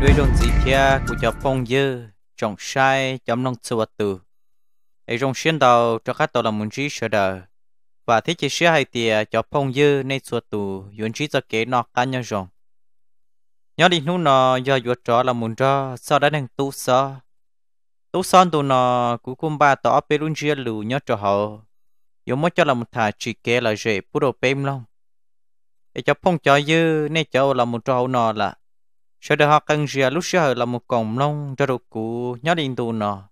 đuôi đồn gì kia của cho phong dư trồng sai chấm nông sửa từ ấy trong xuyên đầu cho các tàu làm muốn trí sửa đời và thế chỉ sửa hai thì cho phong dư nên sửa tù yến trí cho kế nọ cá nhân rồng nhớ đi nu nó do vợ trở là muốn cho sau đó đang tu sơ tu son tụ nọ cũng cùng ba tỏ bê luôn chia lù nhớ cho họ yếu mới cho là một thà chỉ kế là dễ bút đồ bêm long để cho phong cho dư nên cho là một trò nọ là sau đó họ cần giờ lúc xưa là một cổng nông cho được cụ nhớ đến tù nọ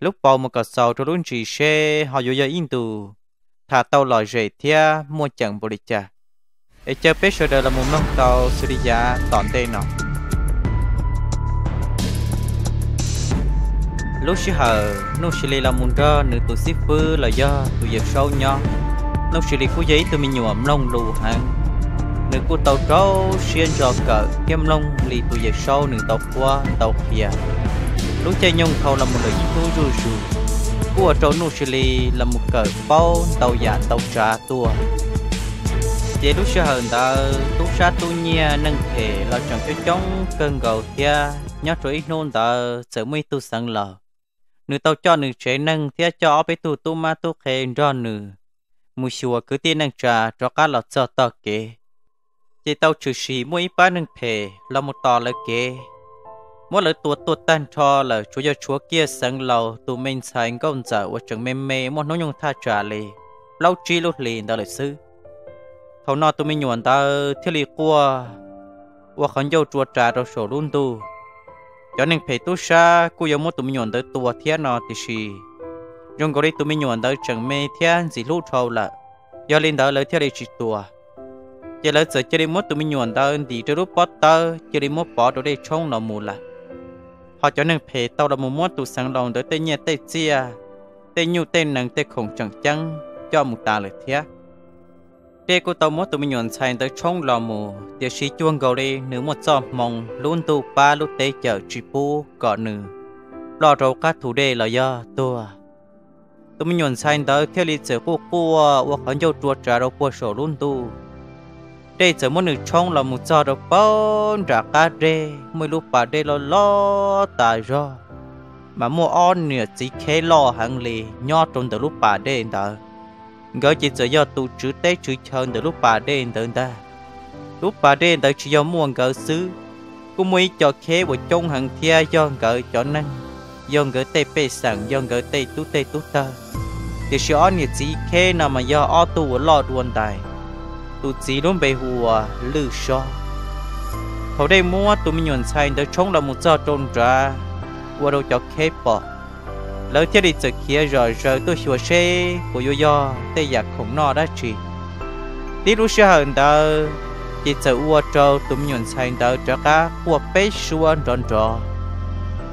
lúc bao một cái sau cho luôn chỉ xe họ dụ dỗ in tù thả tàu lòi rể thia mua chẳng bồ lịch cha ấy chơi biết sau đó là một nông tàu xử lý giá tọn tên nọ lúc xưa hờ nô xì lì là một rơ nữ tụ shipper là do tụ giật sâu nhau nô xì lì của giấy tụi mình nhuộm nông đủ hàng người của tàu trâu xuyên rò cỡ kim long lì tụ dệt sâu nửa tàu qua tàu kia lúc chơi nhung khâu là một đời thú rù rù của trâu nô xì lì là một cỡ bao tàu giả tàu trà tua chế lúc xưa hơn ta tú sa tu nhia nâng thể là chẳng cho chống cơn gầu kia nhớ rồi ít nôn ta sợ mi tu sẵn lờ nửa tàu cho nửa chế nâng thia cho bé tu tu ma tu khề ron nửa mùi xùa cứ tiên nâng trà cho cá lọt sợ tờ kì chỉ tàu trừ sĩ mỗi ba nâng phê là một tò là kê mỗi lần tua tua tan cho là chúa cho chúa kia sáng lầu tụi mình sáng công giờ ở trường mềm mê một nỗi nhung tha trả lì lâu chi lúc lì đó là sư thầu nọ tụi mình nhuận ta thiết lì qua và khẩn dâu chúa trả đồ sổ luôn tu cho nên phải tu sa cô yêu muốn tụi mình nhuận tới tua thiết nọ thì gì dùng cái tụi mình nhuận tới trường mê thiên gì lúc thâu là do lên đó lấy thiết lì chỉ tua giờ lỡ giờ chơi đi mốt tụi mình nhuận tao thì chơi lúc bắt tao chơi đi mốt bỏ đồ đây trông lò mù là họ cho nên phê tao là mù mốt tụi sáng lòng tới tên nhà tên chia tên nhu tên nàng tên khổng chẳng chăng cho mù ta lời thiệt để cô tao mốt tụi mình nhuận sang tới trông lò mù để sĩ chuông gầu đi nữ một giò mong luôn tu ba lúc tế chở trị bu cọ nữ lò râu cá thủ đề là do tôi tụi mình nhuận sang tới theo lịch sử của cô hoặc khẩn châu chuột trả đâu của sổ luôn tụi đây giờ muốn được trông là một giờ được bón ra cá đê mới lúc bà đê lo lo tài rồi mà mùa on nửa chỉ khé lo hàng lì nho trong từ lúc bà đê đó gỡ chỉ giờ do tụ chữ tế chữ chân từ lúc bà đê đó ta lúc bà đê đó chỉ do mua gỡ xứ cũng mới cho khé bộ trong hàng thia do gỡ cho năng do gỡ tê bê sẵn do gỡ tê tú tê tú tơ thì sự on nửa chỉ khé nào mà do o tụ lo đuôn tài tụ chỉ luôn bề hùa lư cho hậu đây mua tụ mình nhuận sai để chống là một giờ trôn ra qua đâu cho khép bỏ lỡ chết đi từ kia rồi rồi tôi sửa xe của yo yo tây giặc khổng nọ đã chỉ tí lúc xưa hơn đó chỉ từ ua trâu tụi mình nhuận sai đó cho cá của bé xua tròn tròn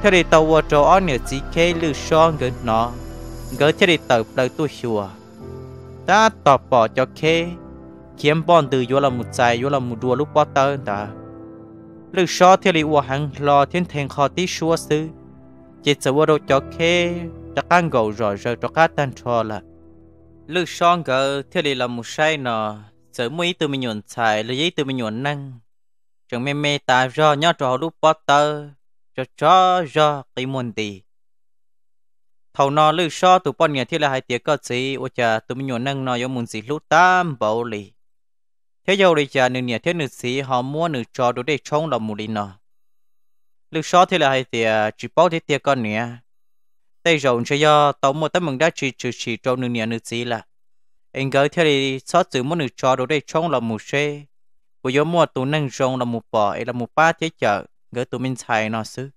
thế thì tàu ua trâu ở nửa chỉ khế lư son gần nó gỡ thế thì tàu đời tôi sửa ta tọt bỏ cho khế kiếm bọn từ vô là một dài vô là một đua lúc bó tơ đó lực so thì lì ua hàng lo thiên thành khó tí xua sư chỉ sợ vô đâu cho khê đã căn gầu rồi rồi cho cá tan cho là lực so ngờ thì lì là một sai nọ sợ mũi từ mình nhuận xài là giấy từ mình nhuận năng chẳng mê mê ta do nhớ trò lúc bó tơ cho cho do cái môn tì thầu nọ lưu so tụ bọn nhà thiết là hai tiếng cơ sĩ ô chà tụ mình nhuận năng nó do muốn gì lúc tam bảo lì thế giờ đi chả nửa nhà thế nửa xí họ mua nửa cho đồ để trông là mù đi nọ lúc sau thì là hay thì chỉ bao thế tiệc con nè tây rộng cho do tàu mua tấm mừng đã chỉ chỉ chỉ cho nửa nhà nửa xí là anh gửi thế thì xót giữ mua nửa cho đồ để trông là một xe bây giờ mua tụ năng rong là một bò hay là một ba thế chợ gửi tụ minh xài nó xứ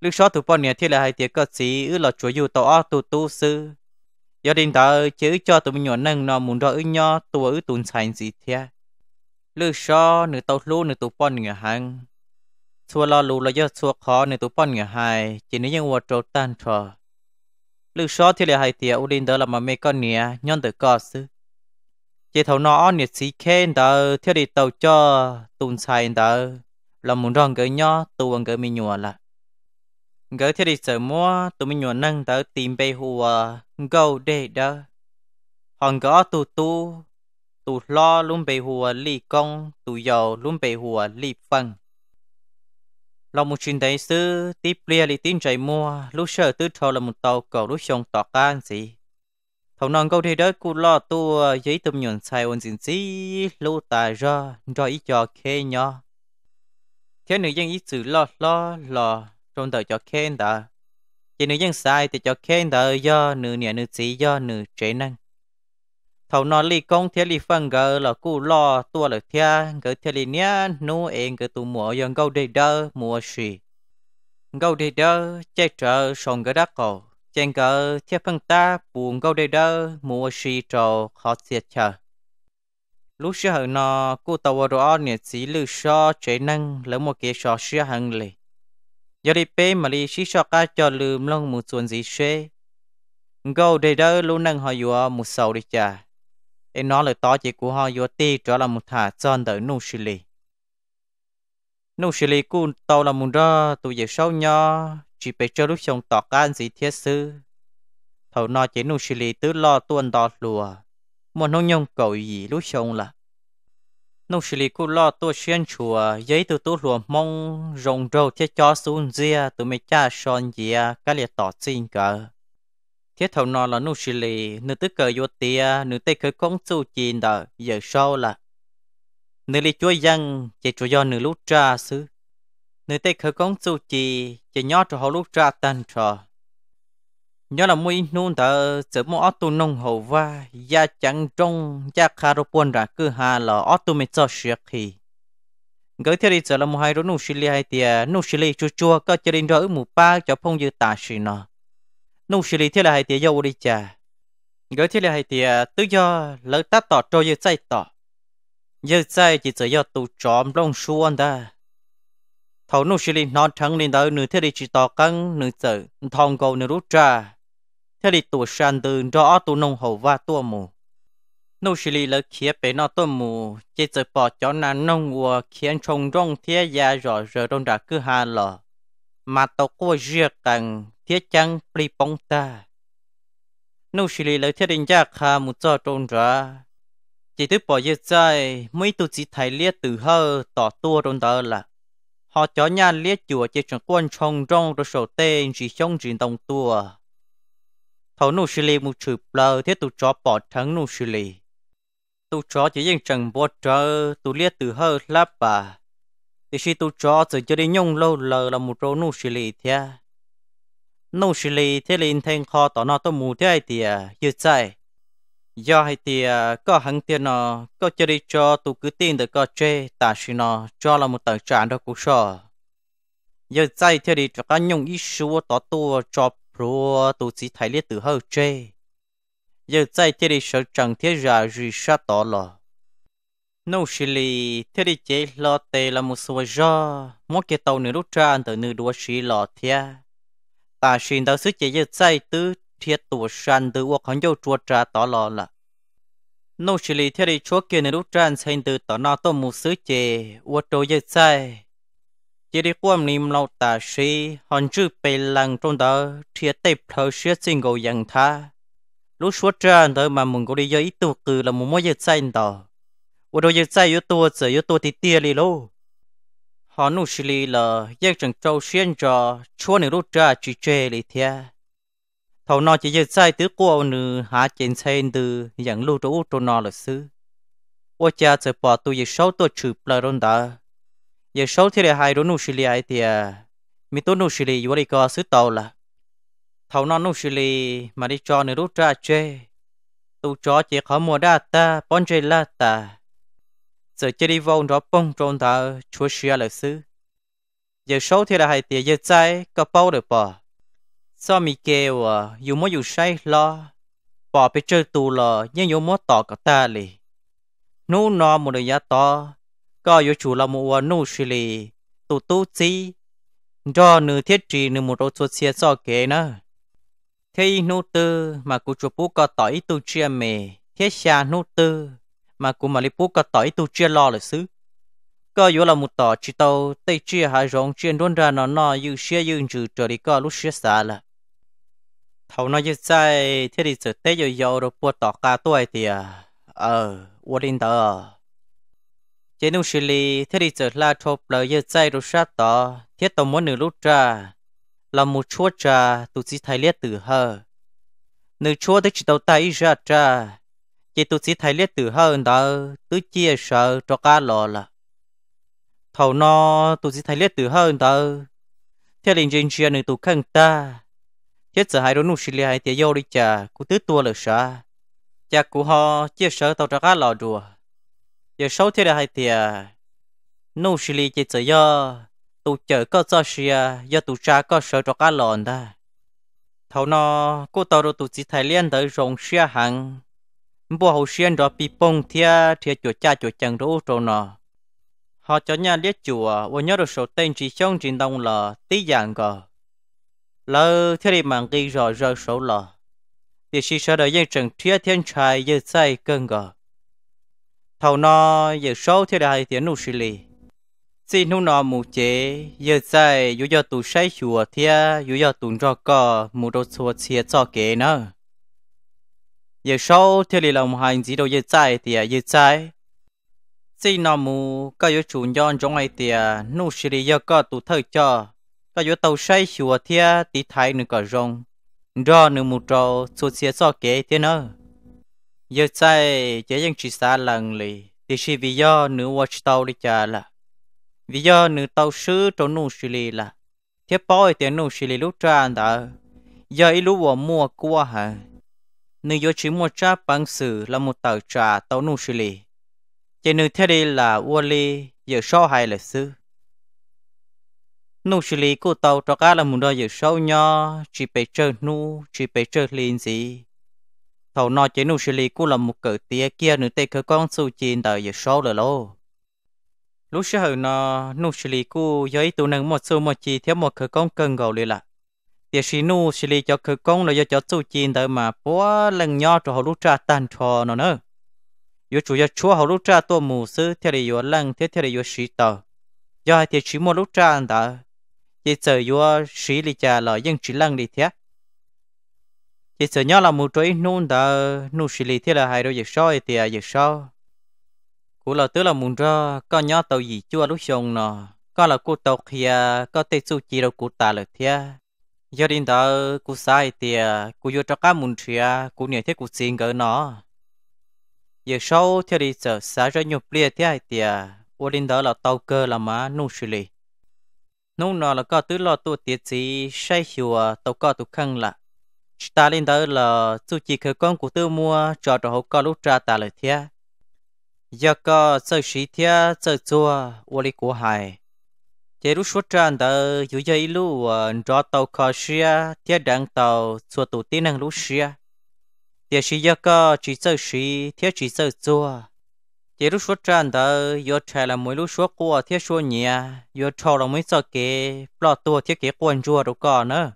lúc sau tụ bao nè thế là hay tiệc con xí ư là chúa dù tàu ở tụ tu xứ giờ đến đó chứ cho tụi mình nhỏ nâng nó muốn đòi nhỏ tụi ở tụi sành gì thế lư so nửa tàu lú nửa tụi bọn người hàng xua lo lù là do xua khó nửa tụi bọn người hai chỉ nếu như vợ trâu tan trò lư so thì là hai tiệt u đến đó là mà mấy con nè nhon tự có sư chỉ thấu nó nhiệt sĩ khen đó theo đi tàu cho tụi sành đó là muốn đòn cái nhỏ tụi cái mình nhỏ lại gỡ thế đi sợ mua tụi mình nhuận nâng tới tìm bê hùa ờ, gâu đê đó hòn gỡ tụ tu tụ lo luôn bê hùa ờ, lì công tụ dầu luôn bê hùa ờ, lì phân lòng một chuyện thấy sư tiếp lia lì tin chạy mua lúc sợ tư thọ là một tàu cầu lúc xong tọt can gì thầu non câu thế đó cụ lo tu giấy tụm nhuận sai ôn xin xí lô tà ra rồi ý cho khê nhò thế nữ dân ý sự lo lo lo trong đời cho khen tờ chỉ nữ dân sai thì cho khen tờ do nữ nhà nữ sĩ do nữ chế năng thầu nó li công thiết li phân gờ là cù lo tua là thia gờ thiết li nhé, nu em gờ tu mùa yon gâu đề đơ mùa xì gâu đề đơ che trợ sòng gờ đắc cổ chen gờ thiết phân ta buồn gâu đề đơ mùa xì trò khó thiệt chờ lúc xưa nó cù tàu rồi nhật sĩ lư so chế năng lỡ một cái so xưa hằng lì giờ đi bê mà đi xí cho cá e cho lùm lông một xuân gì xê gâu đây đó luôn năng hoa vừa một sầu đi chả em nói lời tỏ chỉ của hoa vừa ti trở là một thả tròn tới nô xì lì nô xì lì cũng tàu là một đó tụi giờ sau nhỏ chỉ phải cho lúc chồng tỏ can gì thiết sư thầu nói chỉ nô xì lì tứ lo tuân đọt lùa một nông nhông cầu gì lúc chồng là nông xử lý lo tôi xuyên chùa giấy từ tôi lùa mong rồng râu thiết cho xuống dìa tụi mấy cha son dìa cái liệt tỏ xin cờ thiết thầu nó là nông xử lý nữ tức cờ vô tia nữ tây khởi công su chín đờ giờ sau là nữ lý chúa dân chạy chúa do nữ lúc tra xứ nữ tây khởi công su chì chạy nhót cho họ lúc tra tan trò nhớ là mui nôn tờ chữ mua ô tô nông hậu và gia chẳng trong gia khá đồ buồn ra cứ hà là ô tô mới cho sửa khi gửi theo đi chợ là mua hai rồi nô xí li hai tia nô xí li chua chua có cho đến rồi mù ba cho phong dư tả xí nọ nô xí li theo là hai tia dâu đi chà gửi theo là hai tia tự do lỡ ta tỏ cho dư chạy tỏ dư chạy chỉ chợ do tụ trộm long xuân ta thầu nô xí li nó thắng lên tới nửa theo đi chỉ tỏ căng nửa chợ thòng cầu nửa rút ra thế thì tổ sản từ đó tổ nông hậu và tổ mù nô xử lý là kia bé nó tổ mù chỉ chỉ bỏ cho nó nông và khiến trồng rong thế gia rõ rồi đông đã cứ hà lọ mà tổ của riêng tầng thế chẳng bị bóng ta nô xử lý là thế định giác hà một giờ trồng ra chỉ thứ bỏ giờ trai mấy tổ chỉ thấy liệt từ hơ tỏ tua trong đó là họ cho nhà liệt chùa chỉ chẳng quan trồng rong rồi sổ tên chỉ trông truyền đồng tua thấu nụ xử lý một chữ bờ thế tụ chó bỏ thắng nụ xử lý tụ chó chỉ dành chẳng bỏ trơ tụ liệt từ hơi lắp bà thì khi tụ chó chỉ cho đi nhung lâu lờ là một rô nụ xử lý thế nụ xử lý thế lên thanh kho tỏ nó tôi mù thế thì như vậy do hay thì có hẳn tiền nó có cho đi cho tụ cứ tin được có chê ta xin nó cho là một tờ trả đó cũng sợ giờ dạy thế đi cho cá nhung ít số tỏ tu cho rồi tụ sĩ thái liệt từ hậu chê giờ chạy thế đi sợ chẳng thế ra gì sa tỏ lò nô xì lì thế đi chế lo tê là một số do một cái tàu nửa đốt tràn từ nửa đua xì lò thea. ta xin tao sức chế giờ chạy tứ thiệt tụ sàn từ uộc hắn dâu chuột trà tỏ lò là nô xì lì thế đi chúa kia nửa đốt tràn xem từ tỏ nọ tôm một sức chế uộc trâu giờ chạy chỉ đi qua niệm lâu ta sĩ hòn chữ bề lăng trong đó thì tiếp thở sẽ sinh gầu dặn tha lúc suốt ra tới mà mình có đi giới tu cử là một mối giới sai đó ở đâu giới sai yếu tu giờ yếu tu thì tia đi lô họ nụ xì li là giác chẳng trâu xuyên cho chúa nữ lúc ra chỉ chê li thia thầu nó chỉ giới sai tứ cô nữ hạ trên xanh từ dặn lưu trú cho nó là sư ô cha sẽ bỏ tu giới sáu tu chụp lại rồi đó giờ số thì là hai đứa nô xì ấy thì à, mi tốt nô xì vừa đi coi sứ tàu là thầu non nô xì mà đi cho nữa rút ra chê tu cho chỉ khó mua đa ta bón chê la ta giờ chơi đi vòng đó bông trôn ta chúa xia à là sứ giờ số thì là hai tiền giờ trái có bao được bỏ sao mi kêu à dù mới dù say lo bỏ bị chơi tù lò nhưng dù mới tỏ cả ta lì nô nó một đời giá to có yếu chủ là một nụ xì lì tụ tụ chi cho nửa thiết trì nửa một ô số xe cho kế nữa thế nụ tư mà cụ chủ bố có tỏi tu chia mề thiết xa nụ tư mà cụ mà lý bố có tỏi tu chia lo là xứ có yếu là một tỏ chi tàu tây chia hai rong chuyên đôn ra nó nó như xe như trừ trở đi có lúc xe xa là thầu nó như sai thế thì sự tế rồi giàu rồi bố tỏ cả tuổi thì à. ờ ua linh tờ chế nông xử lý thế đi giờ là thộp lời giờ dây đồ sát tỏ thiết tổng muốn nửa lúc trà là một chúa trà tu sĩ thái liệt tử hờ nửa chúa tới chỉ đầu tay ra trà chế tu sĩ thái liệt tử hờ đó tứ chia sợ cho cá lò là thầu nó tu sĩ thái liệt tử hờ đó thế linh trên chia nửa tu khăn ta thiết sợ hai đứa nông xử lý hai tiệt yêu đi trà cú tứ tua là sa cha cú họ chia sợ tàu cho cá lò đùa giờ sau thế là hay thì à, nô xí lì chỉ chỉ do tụ chở có cho xí à, do tụ cha có sợ cho cá lòn ta thầu nó cô tao rồi tụ chỉ thấy liên tới rồng xe hàng bộ hồ xuyên rồi bị bông thia thia chùa cha chùa chẳng rú trâu nó họ cho nhà liếc chùa và nhớ được số tên chỉ trong trình đồng là tí dạng cơ. lỡ thế đi mạng ghi rồi rơi số lò thì sĩ sợ đời dân trần thia thiên trai dư sai cơn gờ thầu nó giờ số thì đại tiền nụ xử lý xin nụ nọ mù chế giờ dạy dù giờ tụ say chùa thia dù giờ tụ cho cò mù đồ chùa chia cho kế nữa giờ số thì lì lòng hành gì đâu giờ dạy thì à, giờ dạy xin nọ mù có yếu chủ nhân trong ai thì à, nụ xử lý giờ có tụ thời cho có yếu tàu say chùa thia tí thái nữa có rong rồi nữa mù trâu chùa chia cho kế thế nữa giờ chạy chế dân chỉ xa lần lì thì chỉ vì do nữ watch tàu đi chờ là vì do nữ tàu sư trốn nụ xử lý là thiết bói tiền nụ xử lý lúc ra đã giờ ý lúc vào mua qua hả nữ do chỉ mua trà bằng sử là một tàu trà tàu nụ xử lý chế nữ thế đi là wally giờ so hai là sư nụ xử lý của tàu cho cá là một đôi giờ sâu nhau chỉ phải chơi nụ chỉ phải chơi liền gì thầu nói chế nụ xử cũng là một cự tia kia nữ tê cơ con su chín tờ giờ số rồi lô lúc sau hồi nó nụ xử lý cũng giới tụ nâng một số một chi thiếu một cơ con cần gầu liền là tia xí nụ xử lý cho cơ con là do cho su chín tờ mà bố lần nhỏ cho họ lúc trả tàn cho nó nữa yếu chủ yo chúa họ lúc trả tôi mù sư theo để yếu lần thế theo để yếu sĩ tờ do hai tia xí một lúc trả anh ta chỉ sợ yếu sĩ lý trả là dân chỉ lần đi thế chỉ sợ nhau là một trôi nôn đã nô xử lý thế là hai đôi giật soi thì à giật sau cú là tứ là muốn ra có nhau tàu gì chưa lúc xong nọ có là cô tàu kia có tê su chỉ đâu cú ta lực thế do đến đó cú sai thì cú vô cho cá muốn chia cú nhớ thế cú xin gỡ nó giờ sau theo đi sợ xa ra nhục lia thế thì ô đến đó là tàu cơ là má nô xử lý nung nó là có tứ lo tu tiệt gì sai hiểu tàu có tu khăn là ta lên đó là chủ chỉ khởi công của tư mua cho trò hậu con lúc tra ta lời thia giờ có sơ sĩ thia sơ chua ô lý của hải chế lúc xuất ra đó dù giờ ít lúc cho ờ, tàu khó xia thia đang tàu chua tụ tin năng lúc xia thia sĩ giờ có chỉ sơ sĩ thia chỉ sơ chua chế lúc xuất ra đó giờ trẻ là mỗi lúc xuất của thia xuất nhẹ giờ trâu là mới sợ kế lo tua thia kế quan chua đâu còn nữa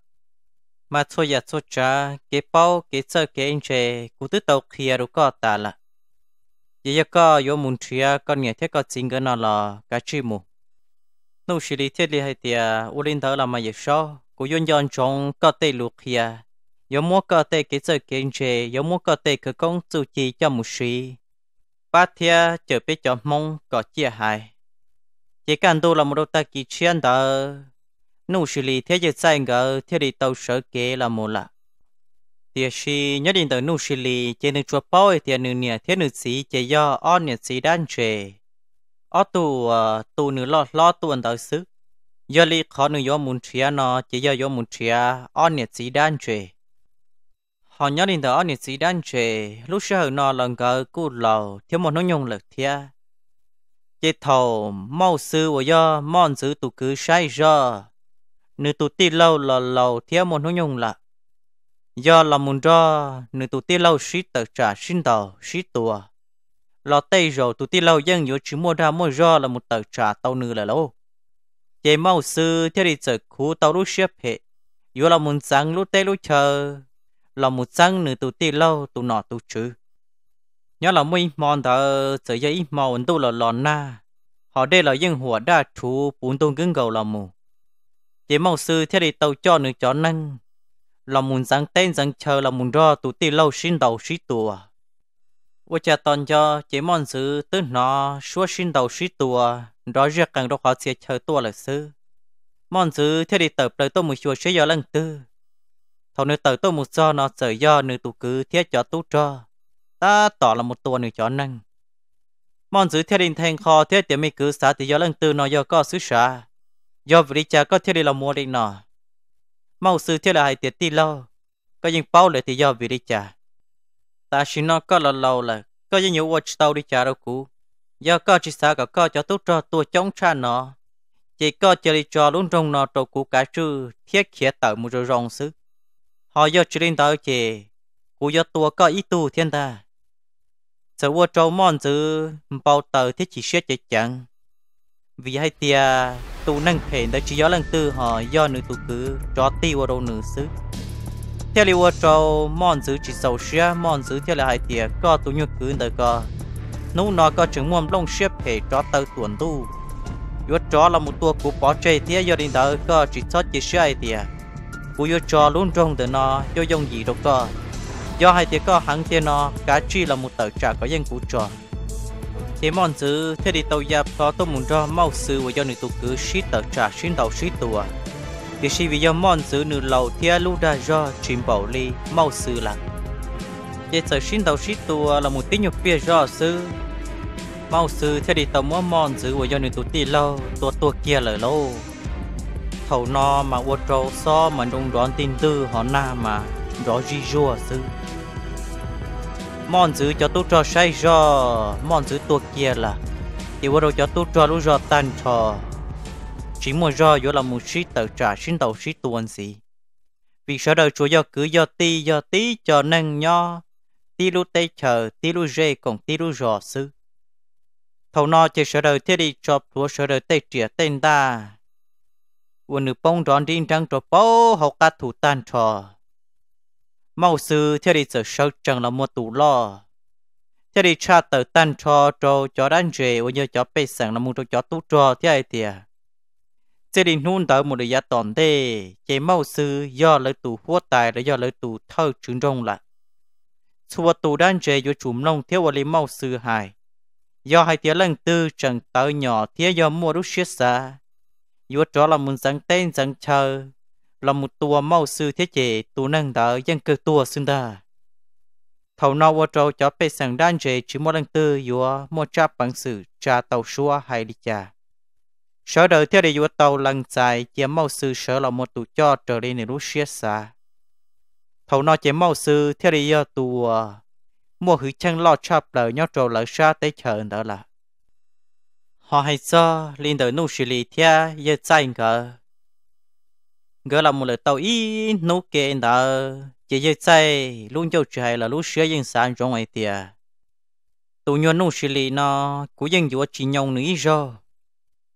mà cho giờ cho cha cái bao cái chơi cái anh chị cứ tự tàu kia đủ có ta là giờ giờ có có muốn chia con nghe thế có chính cái nó là cái chi mu nô xử lý thế lý hay thì u linh thở là mà giờ sao cô yên yon trong có tê lục kia có muốn có tê cái chơi cái anh chị có muốn có tê cái công chủ chi cho một sĩ ba thia chờ biết cho mong có chia hại chỉ cần tôi là một đôi ta kỳ chiến đó nụ xử lý thế giới sai ngờ thế đi tàu sở kế là một lạ thì khi nhớ đến tới nụ xử lý chế nữ chúa bao thì nữ nhà thế nữ sĩ chế do on nhà sĩ đang chế ở tù ờ, tù nữ lo lo tù anh tới xứ giờ lý khó nữ do muốn chia nọ chế do do muốn chia on nhà sĩ đang chế họ nhớ đến tới on nhà sĩ đang chế lúc sau nọ lần gỡ cú lầu thiếu một nó nhung lực thia chế thầu mau sư và do mòn giữ tụ cứ sai giờ nữ tụ ti lâu là lâu thiếu môn hữu nhung là do là muốn cho nữ tụ ti lâu sĩ tự trả sinh tàu sĩ tùa là tây rồi tụ ti lâu dân nhớ chỉ mua ra mua do là một tờ trả tàu nữ là lâu chế mau sư theo đi chợ khu tàu lúc xếp hệ yếu là muốn sáng lúc tây lúc chờ là một sáng nữ tụ ti lâu tụ nọ tụ chữ nhớ là mấy mòn thờ sợ giấy mòn tu là lòn na họ đây là dân hùa đa chú bún tôn cứng cầu là mù chỉ màu sư theo đi tàu cho nữ chó năng là muốn rằng tên rằng chờ là muốn ra tụ tì lâu xin đầu xí tùa vô cha toàn cho chỉ mong sư tức nó xua xin đầu xí tùa đó riêng càng đó khó sẽ chờ tùa là sư mong sư theo đi tập đời tôi một chùa sẽ do lần tư thầu nữa tờ tôi một do nó sợ do nữ tụ cứ thiết cho tú cho ta tỏ là một tuần nữ chó năng mong sư theo đi thành kho thiết tiệm mi cứ xả thì do lần tư nó do có sứ xả do vậy cha có thể đi làm mua đi nọ mau sự thế là hai tiệt ti lâu có những bao lệ thì do vậy cha ta chỉ nó có là lâu là có những nhiều watch tàu đi cha đâu cũ do có chỉ sao cả có cho tốt cho tôi chống cha nó chỉ có chỉ đi cho luôn trong nó trâu cũ cả chứ thiết khía tạo một rồi rong xứ họ do chỉ đến tạo chỉ cú do tôi có ý tu thiên ta sự vua trâu mòn chứ bao tờ thiết chỉ xét chỉ chẳng vì hai tia tụ năng thể đã chỉ gió lần tư họ do nữ tụ cứ cho tiêu đầu nữ xứ theo liệu cho mòn giữ chỉ sầu xia mòn giữ theo là hai tia có tụ như cứ đợi có nú nó có chứng mồm đông xếp thể cho tàu tuần tu yếu cho là một tua của bỏ chơi tia do đến đó có chỉ sót chỉ xia hai tia cú yếu cho luôn trong từ nó do dùng gì đâu có do hai tia có hẳn tia nó cá chi là một tờ trả có dân cụ trò thế mòn chứ thế đi tàu giáp to tôm muốn cho mau sư và do nữ tụ cứ shit tờ trả xin tàu shit tùa thì khi vì do mòn chứ nửa lầu thia lu đa do chìm bảo ly mau sư là thế tờ xin tàu shit tùa là một tín nhục bia do sư mau sư thế đi tàu mua mòn chứ và do nữ tụ tì lâu tua tua kia lời lâu thầu no mà ô trâu so mà đông đón tin tư họ na mà đó di rùa sư mòn dữ cho tu trò say rò mòn dữ tu kia là thì vừa rồi cho tu trò lúc rò tan trò chỉ mua rò vô là một sĩ tàu trả xin tàu sĩ tuần sĩ, vì sợ đời chúa do cứ do ti do tí cho năng nho ti lu tê chờ ti lu rê còn ti lu rò sư thầu no chỉ sợ đời thiết đi cho chúa sợ đời tê trịa tên ta vừa nữ bông rón đi trăng trò bố hậu ca thủ tan trò mau sư theo đi sở sâu chẳng là mua tủ lo theo đi cha tờ tan cho cho cho đan dề ôi nhớ cho bê sẵn là mua cho tủ cho theo ai tiề theo đi nôn tờ một đời giá tòn tê chế mau sư do lời tủ hua tài là do lời tủ thâu trứng rong lại chùa tủ đan dề vô chùm nông theo và lấy mau sư hài do hai tiếng lần tư chẳng tờ nhỏ theo do mua rút xiết xa vô cho là muốn sáng tên sáng chờ là một tua mau sư thế chế tu năng đỡ dân cơ tua xưng đờ. Thầu nào ở trâu cho bê sẵn đàn dễ chứ mô lần tư yếu mô cha bằng sự cha tàu xua hay đi cha. Sở đời theo đề yếu tàu lần dài chế mau sư sở là một tù cho trở lên nửa xế xa. Thầu nào chế mau sư theo đề yếu tù mô hữu chân lo cha bờ nhau trâu lỡ xa tế chờ đó là. Họ hay cho linh đời nụ xử lý theo yếu chạy ngờ gọi là một lời tàu ý nô kê đó chỉ dễ say luôn cho chơi là lúc sửa dân sản trong ngoài tiề tụ nhau nô xử lý nó cũng dân dụ chỉ nhông nữ do,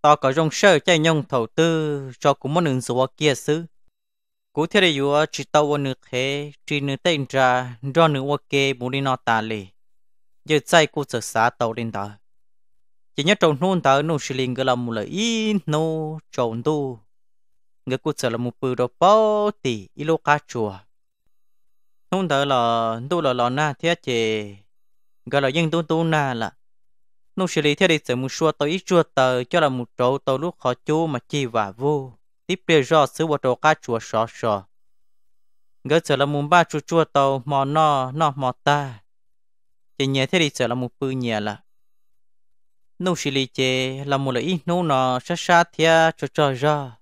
tao có rong sơ chạy nhông thầu tư cho cũng muốn ứng dụng kia xứ cú thế đấy vừa chỉ tàu vừa nước thế chỉ nữ tên ra do nữ vừa kê muốn đi nó ta lì giờ chạy cú sợ xá tàu đến đó chỉ nhớ trồng nôn tao nô xì liền gọi là một lời ít nô trồng tu người cụ sợ là một bự đồ bao tỷ ilo cá chùa không thở là tu là lò na thế chế gọi là dân tu tu na là nô xử lý theo đi sự một xua tôi ít chua tờ cho là một chỗ tôi lúc khó chú mà chi và vô tiếp theo do sứ bộ trâu cá chùa sọ sọ gỡ sợ là một ba chua chua tàu mò no no mò ta chị nhẹ thế đi sợ là một bữa nhẹ là nô xử lý chế là một lợi ít nô nó xa xa theo cho cho ra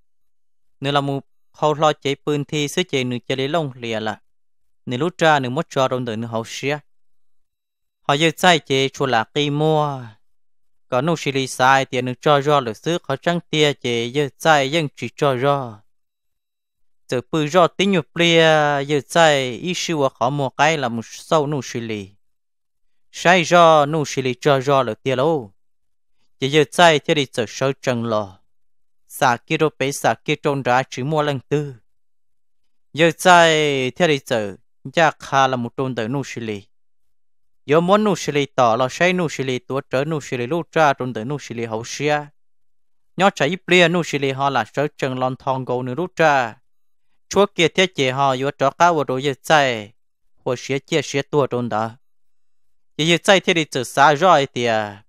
nếu là một hậu lo chế bươn thì sứ chế nữ chế lấy lông lìa là nếu lúc ra nếu mất cho đồng tử nữ hậu xia họ dự sai chế chua là kỳ mua có nụ xì lì sai tiền nữ cho do lực sứ họ trăng tia chế dự sai dân chỉ cho do từ bư do tính nhục lìa dự sai ý sư họ mua cái là một sâu nụ xì lì sai do nụ xì lì cho do lực tia lâu chỉ dự sai thì đi từ sâu trần lò xả kia đô bế xả kia trôn ra chỉ mua lần tư. Giờ chạy theo đi chở, giá khá là một trôn tới nụ xì lì. Giờ muốn nụ xì lì tỏ là xây nụ xì lì tùa trở nụ xì lì lúc ra trôn tới nụ xì lì hậu xìa. Nhó chạy íp lia nụ xì lì họ là sở chân lon thong gầu nữ lúc ra. Chúa kia theo chế họ yếu tró cá vô đồ giờ chạy, hồ xìa chia xìa tùa trôn đó. Giờ chạy theo đi chở xa rồi thì à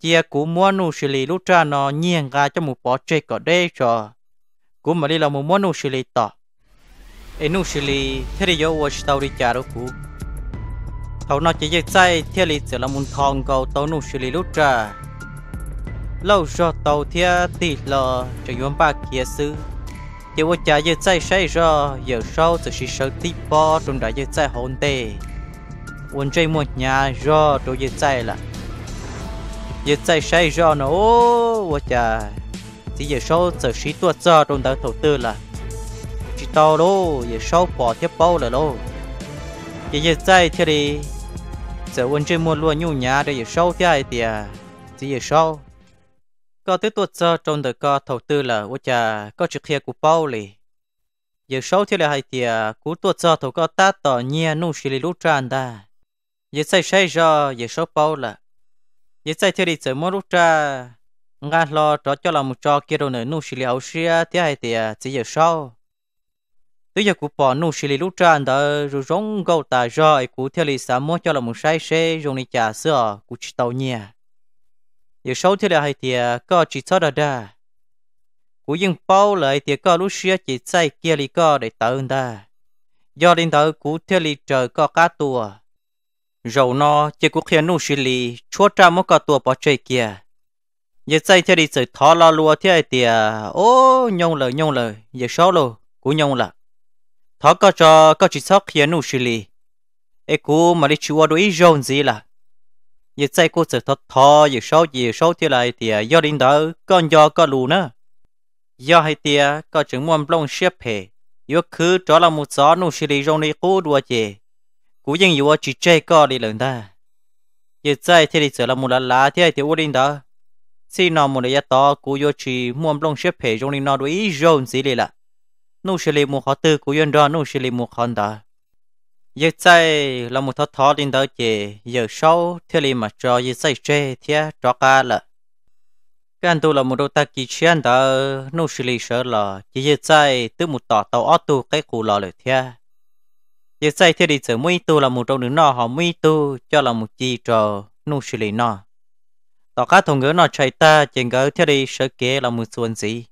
chia cú mua nụ xử lý lúc cha nó nhiên ra cho một bỏ chơi cỏ đây cho cú mà đi là một mua nụ xử lý tỏ ấy nụ xử lý thế thì do watch tàu đi trả đâu cú thầu nó chỉ dễ sai thế lý chỉ là một thòng cầu tàu nụ xử lý lúc cha lâu cho tàu thế tỷ lờ cho yếm ba kia sư chỉ vô chả dễ sai sai rồi giờ sau từ sự sợ tiếp bo trong đại dễ sai hồn tê quân chơi một nhà rồi đồ dễ sai là giờ chạy say do nó ô chà thì giờ sau giờ sĩ tua cho trong đó thầu tư là chỉ to đó giờ sau bỏ tiếp bao là đâu giờ giờ chạy thì đi giờ quân chơi mua luôn nhung nhà để giờ sau thì ai thì à, thì giờ sau có tới tua cho trong đời có thầu tư là quá chà có trực hiệp của bao lì giờ sau thì là hai thì à, cú tua cho thầu có ta tỏ nhia nung xí lì lút tràn ta giờ chạy say do giờ sau bao là giờ sai chơi đi chơi mua lúc cha ngan lo cho cho là một trò kia rồi nữa nô xì liệu xia thế hay thì chỉ giờ sau tôi giờ cũng bỏ nô xì lúc anh đó rồi rong gấu ta rồi cũng theo lý sao mua cho là một sai xe rồi đi trả sữa cũng chỉ tàu nhà giờ sau thế là hay thì có chỉ cho đó đã cú dân bao lại thì có lúc xưa chỉ xây kia li có để tự ta do đến tới cú theo li trời có cá tua rầu nó chỉ có khiến nụ xì lì chúa cha mất cả tuổi bỏ chơi kia giờ say theo đi sự thọ lo lúa theo ai tiề ô nhông lời nhông lời giờ số lô cũng nhông là thọ có cho có chỉ sóc khiến nụ xì lì ê cú mà đi chúa đối rộn gì là giờ say cô sự thọ thọ giờ số giờ số thế lại tiề do đến đó con do có lù nữa do hai tiề có chứng mồm lông xếp hề yêu cứ cho là một gió nụ xì lì rong đi cú đùa chè cú dân yếu chỉ chơi co đi lần ta giờ chơi thì đi sửa là một là lá thế thì ổn định đó xin nó một là to cú yếu chỉ muốn long xếp hệ trong linh nó đối ý rộn gì đi là nô xử lý một họ tư cú dân đó nô xử lý một con đó giờ chơi là một thọ thọ đến đó chị giờ sau thế thì mà cho giờ chơi chơi thế cho cả là cái anh tôi là một đôi ta kỳ chiến đó nô xử lý sợ là chỉ giờ chơi từ một tọ tàu ô tô cái cụ lò lời thế giờ xây thì đi sửa mũi tu là một trong những nọ họ mi tu cho là một chi trò nu xử lý nọ tỏ cá thùng gỡ nọ chạy ta chỉ gỡ thì đi sửa kế là một xuân gì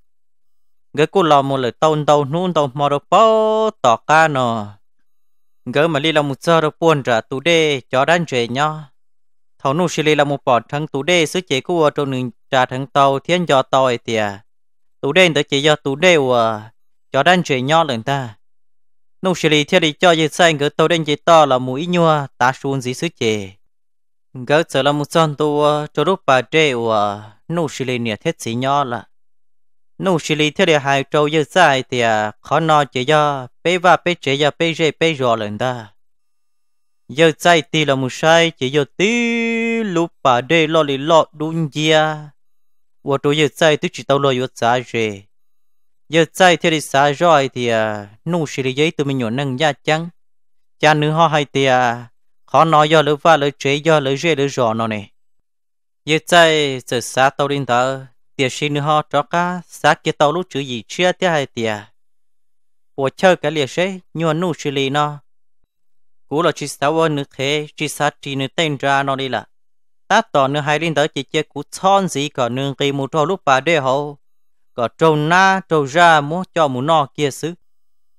gỡ cũ là một lời tông tàu nún tàu mò đồ bó tỏ cá nọ gỡ mà đi là một giờ được buồn trả tủ đê cho đan trẻ nhau thầu nu xử lý là một bọn thằng tủ đê sửa chế của trong những trả thằng tàu thiên cho tòi tiề tủ đê tới chế do tủ đê của cho đan trẻ nhau lần ta nông xử lý theo đi cho dịch sai gỡ tàu đen dịch to là mũi nhua ta xuống dí sứ chè gỡ sợ là một son tu cho lúc bà trê của ờ, nông xử lý nè thiết sĩ nho là nông xử lý theo đi hai trâu dịch sai thì ờ, khó nói chỉ do bê và bê chế và bê rê bê rò lần ta giờ sai thì là một sai chỉ do tí lúc bà trê lo lì lo đun dìa và tôi giờ sai tức chỉ tao lo dịch sai rồi giờ chạy thì đi xa rồi thì à, nụ xì lý giấy tụi mình nhổ nâng ra chăng cha nữ họ hay thì à, khó nói do lỡ và lỡ chế do lỡ rê lỡ rõ nó này giờ chạy giờ xa tàu đi tờ thì xin nữ họ cho cả xa kia tàu lúc chữ gì chưa thì hay thì của à? chơi cái liệt sẽ nhuận nụ xì lý nó cú là chỉ sáu nữ thế chỉ sao chỉ nữ tên ra nó đi là ta tỏ nữ hai đi tới chỉ chơi cú son gì cả nữ gây một trò lúc bà đê hậu có trâu na trâu ra mua cho mù no kia xứ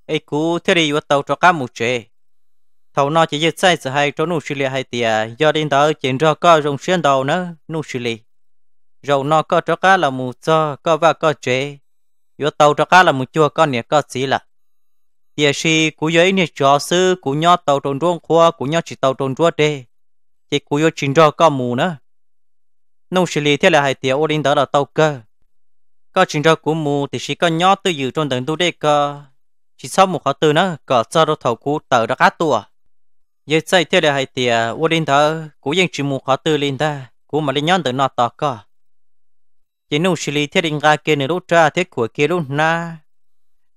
ấy cú thế đi vào tàu cho cá mù trề thầu nó chỉ giật sai sợ hay trâu nụ xử lý hay tìa do đến đó chuyện cho có dùng xuyên đầu nữa nụ xử lý râu nó có cho cá là mù cho có và có trề vào tàu cho cá là mù chua có nè có gì là tìa si cú giới nè cho sư cú nhó tàu trồn ruộng khoa cú nhó chỉ tàu trồn ruộng đê chỉ cú yếu chuyện cho có mù nữa nụ xử lý thế là hay tìa ô đến đó là tàu cơ có chuyện đó của mù thì chỉ có nhỏ tư dự trong tầng tu đế cơ chỉ sau một khóa tư nó có cho đồ thầu cũ tờ ra khá tùa giờ xây theo đại hải thì à, vô đình thờ của dân chỉ một khóa tư lên ta của mà lên nhón tầng nọ tờ cơ chỉ nô xử lý theo đình ra kia nữa lúc ra thế của kia lúc na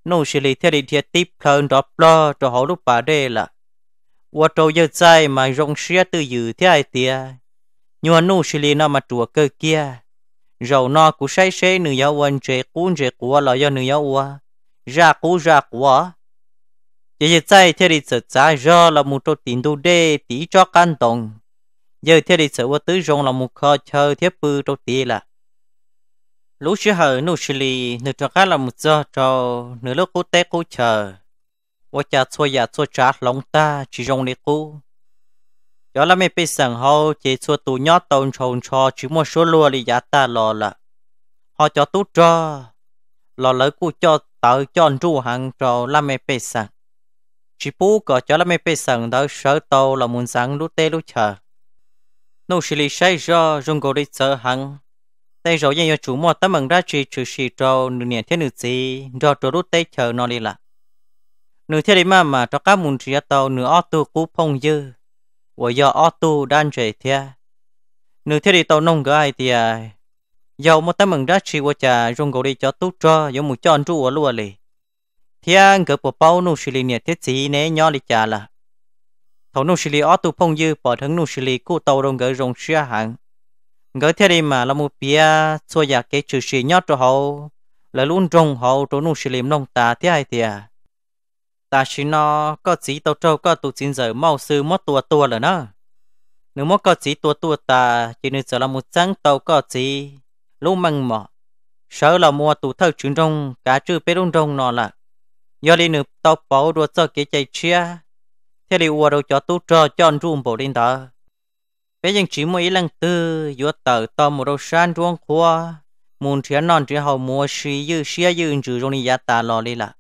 nô xử lý theo đình thiết tiếp hơn đó lo cho họ lúc bà đây là vô trâu giờ xây mà rong xe tư dự theo hải thì nhưng nô xử lý nó mà chùa cơ kia rầu nó cú say say nữ giáo quân chế cún chế của lo do nữ giáo quân ra cú ra quá, giờ giờ say thế thì sợ trái do là một trâu tiền đu đê tí cho căn tòng giờ thế thì sợ qua tứ rồng là một kho chờ thiết bư trâu tiên là lúc xưa hở nụ xử lý nụ cho cá là một giờ cho nửa lúc cú té cú chờ qua cha xua già dạ xua trả lòng ta chỉ rồng để cú giờ là mình bị sần hô chỉ xua tù nhó tồn trồn cho chỉ một số lúa đi giá ta lò là họ cho tú cho lò lỡ cụ cho tớ cho anh ru hàng trò là mình bị sần chỉ bú cỡ cho là mình bị sần đó sợ tàu là muốn sáng lúc tê lúc chờ nô xì lì say cho dùng gỗ đi chờ hàng tay rồi giờ chủ mua tấm bằng ra chỉ trừ thiên trò nửa 年天女 gì rồi trò lúc tê chờ nó đi là nửa thiên đi mà mà cho các môn chỉ tàu nửa ô tô cú phong dư 我要奥杜单嘴贴，nếu thế thì tao nông cái ai thì à, giàu một tấm mừng đã chỉ của cha dùng gỗ đi cho tốt cho, giống một chọn trụ luôn lì, thì anh gỡ bộ bao nô xử lý nhiệt thiết gì nè nhỏ lì cha là, thầu nô xử lý ở tu phong dư bỏ thằng nô xử lý cụ tàu đồng gỡ dùng xia hàng, gỡ thế đi mà là một bia xua giặc cái chữ xì nhỏ cho hậu là luôn trồng hậu chỗ nô xử lý nông ta thế ai thì ta chỉ nó có chỉ tàu trâu có tụ chín giờ mau sư mất tua tua rồi nó nếu mất có chỉ tua tua ta chỉ nên giờ là một trắng tàu có chỉ lúc măng mỏ sợ là mua tụ thâu trứng rong cả chư bê rong rong nó là do đi nữa tàu bảo đồ cho cái chạy chia thế đi ua đâu cho tú trò cho rùm bộ lên đó bây giờ chỉ mới lần tư do tờ tàu một đầu san ruộng khoa muốn thiên non chỉ hậu mua xì dư xia dư chữ trong đi giá ta lo đi là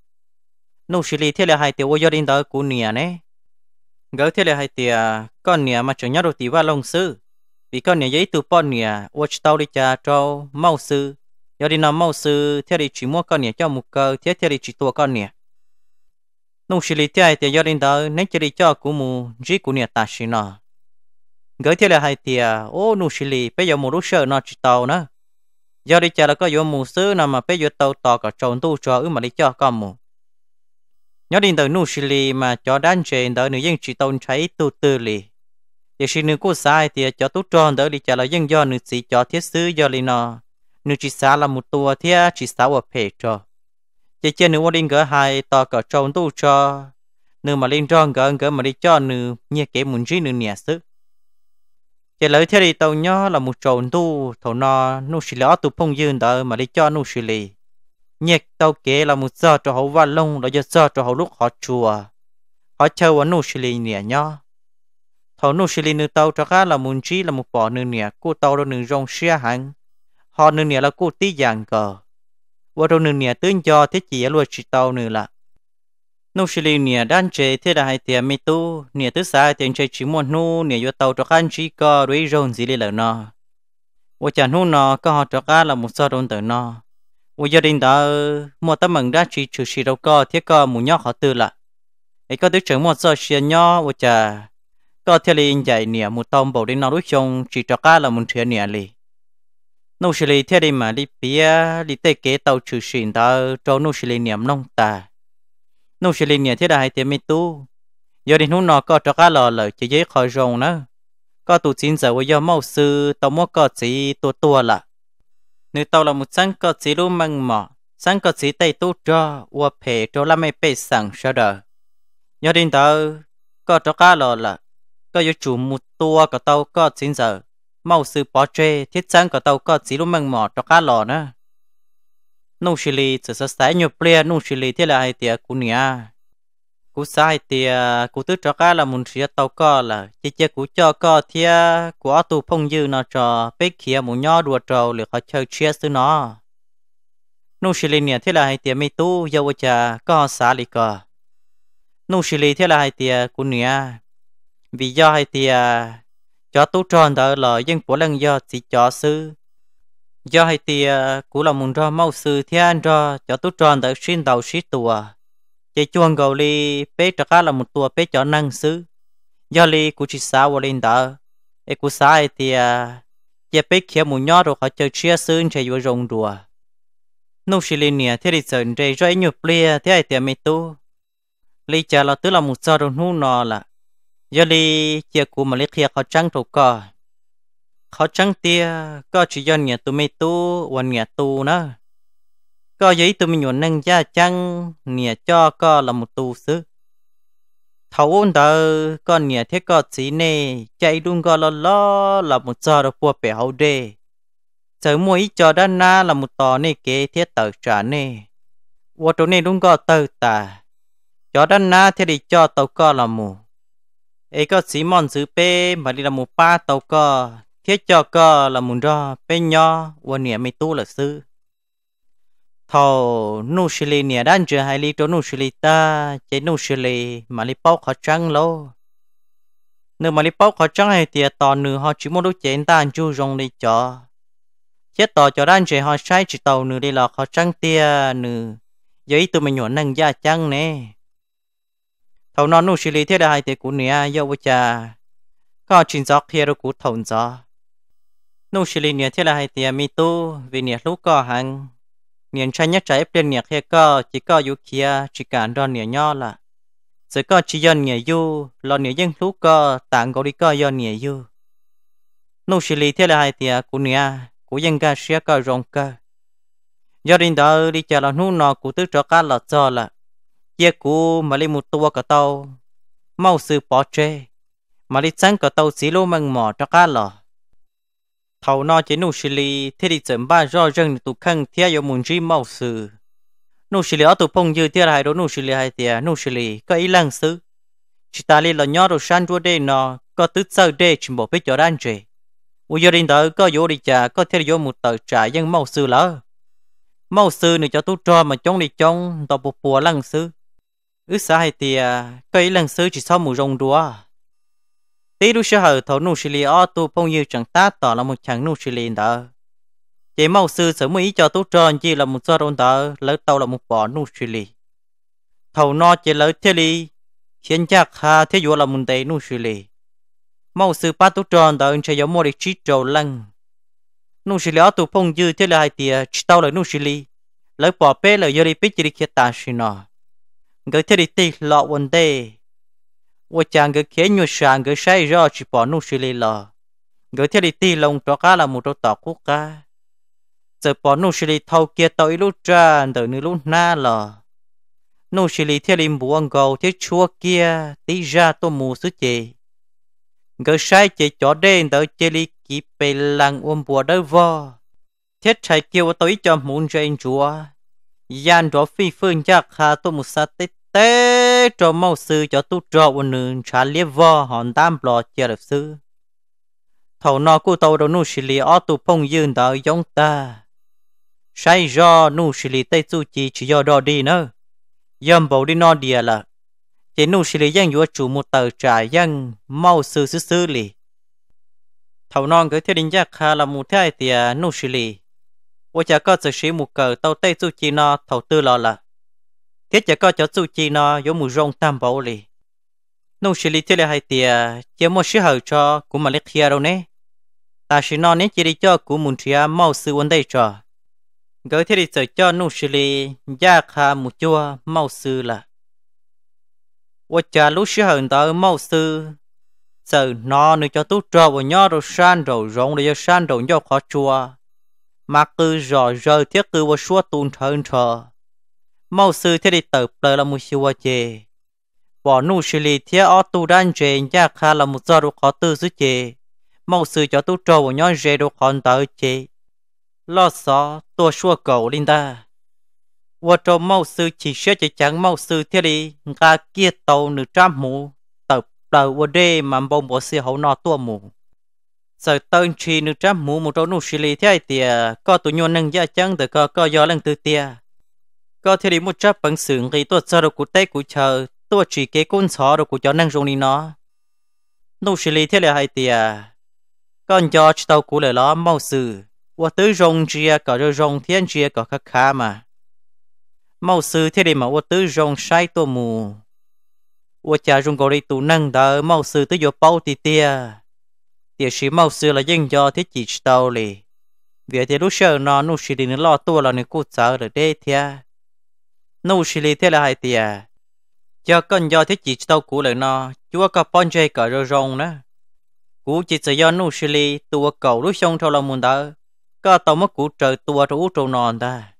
nô xí lì thế là hai tiểu gia đến đó của nhà nè gỡ thế là hai tiểu con nhà mà chúng nhớ được tiểu vào lông sư vì con nhà giấy tụ bọn nhà watch tao đi cha cho mau sư giờ đi nằm mau sư thế thì chỉ mua con nhà cho một cơ thế thế thì chỉ tua con nhà nông xí lý thế hai thì giờ đến đó nên chỉ đi cho của mù chỉ của nhà ta xin nọ gỡ thế là hai thì ô nông xí lý bây giờ mù lúc sợ nó chỉ tàu nữa giờ đi cha là có vô mù sư nằm mà bây giờ tàu tàu cả tròn tu cho ư mà đi cho con mù nhớ đến từ nụ xì lì mà cho đan trên tới nữ dân chỉ tôn cháy tu tư lì giờ xì nữ cô sai thì cho tu tròn tới đi trả lời dân do nữ sĩ cho thiết sứ do lì nọ nữ chỉ xa là một tua thiết chỉ sáu ở phe cho giờ chơi nữ ôn đinh gỡ hai to cỡ trâu tu cho nữ mà lên tròn gỡ gỡ mà đi cho nữ như kể muốn gì nữ nhẹ sức giờ lời theo đi tàu nhỏ là một trâu tu thầu nọ nụ xì lỡ tu phong dương tới mà đi cho nụ xì lì nhiệt tàu kế là một giờ cho hậu văn lông là giờ giờ cho hậu lúc họ chùa họ chơi và nô xì lì nè nhá thầu nô xì lì nửa tàu cho cá là muốn chi là một bỏ nửa nè cô tàu đó nửa rong xe hàng họ nửa nè là cô tí dạng cờ và đâu nửa nè tướng cho thế chỉ luôn chỉ tàu nửa là nô xì lì nè đang chế thế là hai tiền mi tu nè thứ sai tiền chơi chỉ muốn nô nè do tàu cho cá chỉ có đối rong gì lì lợn nó và chẳng nô nó có họ cho cá là một sao đồn tử nó wo gia đình đó mua tấm mừng ra chỉ chủ sĩ đâu có thiết có mù nhóc họ tư là ấy có đứa trưởng một giờ xia nhó wo cha có thiết linh dạy nè một tông bầu đến nó đối chung chỉ cho cá là một thuyền nè lì nô sĩ lì thiết đi mà đi bia đi tê kế tàu chủ sĩ đó cho nô sĩ lì niệm nông ta nô sĩ lì nè thiết đại tiệm mi tu giờ đến hôm nó có cho cá lò lời chỉ dễ khỏi rồng nữa có tụ chín giờ wo giờ mau sư tàu mua có chỉ tua tua là nếu tao là một sáng có chỉ lu măng mỏ sáng có chỉ tay tu cho ua phê cho làm mấy bê sẵn sao đờ nhớ đến tàu có cho cá lò là có yêu chủ một tua có tao có chín giờ mau sư bỏ trê thiết sáng có tao có chỉ lu măng mỏ cho cá lò nữa nung xì lì chỉ sợ sái nhiều ple nung xì lì thế là hai tiệt cú nia cú sai thì à, cú tứ cho cái là muốn sửa tàu co là chỉ chỉ cú cho co thì cú ở tù phong dư nó cho bế kia muốn nhỏ đùa trâu lửa họ chơi chia xứ nó nô xì lì nè thế là hai tiệm mi tu dâu cha có xả lì cờ nô xì lì thế là hai tiệm cú nè vì do hai tiệm cho tú tròn đó là dân của lần do chỉ cho sư do hai tiệm cú là muốn cho mau sư thiên cho cho tú tròn đó xin đầu xí tùa chế chuông gầu li bé cho cá là một tua bé cho năng sứ do li cụ chỉ xá vào lên đỡ e cụ xá thì à, chế bé kia mù nhỏ rồi họ chơi chia sứ chơi vô rồng rùa nô sĩ liên nè thế thì sờn chơi rồi nhục lia thế ai tiệm mày tu li chờ là tức là một sao đồng hú nọ là do li chế cụ mà li kia họ trắng trâu cò họ trắng tia có chỉ do nhà tu mày tu quan nhà tu nữa có giấy tụi mình nhuận nâng cha chăng nè cho có là một tu sư thấu ôn tờ con nè thế có xí nè chạy đun có lo lo là một giờ được qua bể hậu đề sớ mua ít cho đa na là một tò nè kế thiết tờ trả nè qua chỗ nè đúng có tờ tà cho đa na thế thì cho tàu có là mù ấy có xí mòn xứ pê mà đi là một ba tàu có thiết cho có là một ro bên nho qua nè mấy tu là sư thầu nô xí lì nè đang chơi hai lì cho nô xí lì ta chế nô xí lì mà lì bao khó trăng lâu nếu mà lì bao khó trăng hay thì tò nửa họ chỉ muốn đốt chế ta anh chú rong đi cho chết tò cho đang chơi họ sai chỉ tàu nửa đi là khó chăng tia nửa giấy tụi mình nhuận năng gia chăng nè thầu nó nô xí lì thế đại thì cũng nè yêu với cha có chuyện gió kia rồi cũng thầu gió nô xí lì nè thế là hai tia mi tu vì nè lúc có hàng niệm trai nhất trái bên niệm kia có chỉ có yêu kia chỉ cả đo niệm nhỏ là sẽ có chỉ dân nghề yêu lo niệm dân thú có tặng gọi đi có do nghề yêu nô xử lý thế là hai tia của nia của dân ca sẽ có rộng cơ do đến đó đi chờ là nô nọ của tứ cho cá là cho là chia của mà lấy một tua cả tàu mau sự bỏ chê mà lấy sáng cả tàu xí lô măng mỏ cho cá là thầu nó chỉ nụ xì lì thế thì chấm ba do dân tụ khăn thế yêu muốn gì mau sự nụ xì lì ở tụ phong dư thế hai đó nụ xì lì hai thế nụ xì lì có ý lăng sự chỉ ta li là nhỏ đồ san vua đây nó có tứ sơ đây chỉ bộ biết cho đan chế u giờ đi tới có vô đi trà có thế vô một tờ trà dân mau sự lỡ mau sự nữa cho tụ cho mà chống đi chống tàu bộ bùa lăng sự ứ xã hai thế có ý lăng sự chỉ sau mù rồng đùa tí đu sơ hở thổ nụ xì lì o tu phong như chẳng ta tỏ là một chẳng nụ xì lì đó chế mẫu sư sở ý cho tú tròn chỉ là một do đồn đó lỡ tàu là một bỏ nụ xì lì thầu no chế lỡ thế lì hiện chắc ha thế dụ là một tế nụ xì lì mẫu sư bắt tú tròn đó anh sẽ giống một chỉ trầu lăng nụ xì lì o tu phong dư thế là hai tia chỉ tàu là nụ xì lì lỡ bỏ bê lỡ giờ đi biết chỉ đi kia ta xì nọ người thế đi tì lọ vấn đề 我讲个开牛山个晒热去把弄水里了，个天里地龙着 cá 了木着打骨 cá，这把弄水里头 kia 到一路转到一路那了，弄水里天里木往高天 chúa kia ti to tí ra tôi mù sứ chị, 个晒 chị cho đen tới chị li kịp bề lăng ôm bùa đỡ vo, thiết chạy kêu tôi cho muốn cho anh chúa, gian đó phi phương chắc ha tôi một sát tết tế cho mau sư cho tu trọ một nửa trả liếp vò hòn tam lọ chia được sư thầu nó cụ tàu đầu nu xì lì ở tu phong dương đỡ giống ta sai do nu xì lì tây tu chỉ chỉ do đo đi nữa yếm bầu đi nó địa là chỉ nu xì lì dân vua chủ một tờ trả dân mau sư sư sư lì thầu non cứ theo đình giác khá là một thế thì nu xì lì và có sự sĩ một cờ tàu tây tu chỉ nó thầu tư lọ là thế chả có cho chú chi nó giống mù rong tam bảo lì nông xử lý thế là hai thì chỉ một sự hậu cho cũng mà lấy kia đâu nè ta chỉ nó nên chỉ đi cho cũng muốn chia mau sư vấn đề cho gỡ thế thì sợ cho nông xử lý gia khá một chua mau sư là và cha lúc sự hậu đó mau sư, sợ nó nữa cho tú trò và nhó rồi san rồi rong rồi san rồi nhó khó chua mà cứ rò rơ thiết cứ và suốt tuần thân thờ mau sư thế đi tập lời là một siêu hoa bỏ nụ xử lý thế ở tu đan chê nhà khá là một do đồ khó tư dữ chê mau sư cho tu trâu của nhóm chê đồ khó tớ chê lo xó tua xua cầu linh ta vô trâu mau sư chỉ sẽ chỉ chẳng mau sư thế đi ngà kia tàu nửa trăm mũ tập lời vô đê mà bông bỏ sư hậu nọ tua mũ sợ tân chi nửa trăm mũ một trâu nụ xử lý thế thì có tu nhau nâng gia chẳng từ có có gió lần từ tia có thể đi một chấp bằng sự gây tôi sơ đồ của tay của chờ tôi chỉ kế côn xó đồ của cháu năng dùng đi nó nô xử lý thế là hai tìa còn cho tàu của lời nó mau xử và tứ rong chia cả rồi rong thiên chia cả khắc khá mà mau xử thế đi mà và tứ rong sai tôi mù và cha rong gọi đi tụ năng đỡ mau xử tới vô bao tì tìa tìa sĩ mau xử là dân do thế chỉ tàu lì việc thì lúc sau nó nô xử lý nó lo tôi là người cút sợ được đê thia nô xì lì thế là hai tìa cho con do thế chỉ tao cú lại nó chúa có bón chơi cỡ rô rong nữa Cũ chỉ sẽ do nô xì lì tua cầu lúc xong thâu là muốn đỡ, có tao mất cú trời tua trú trâu non ta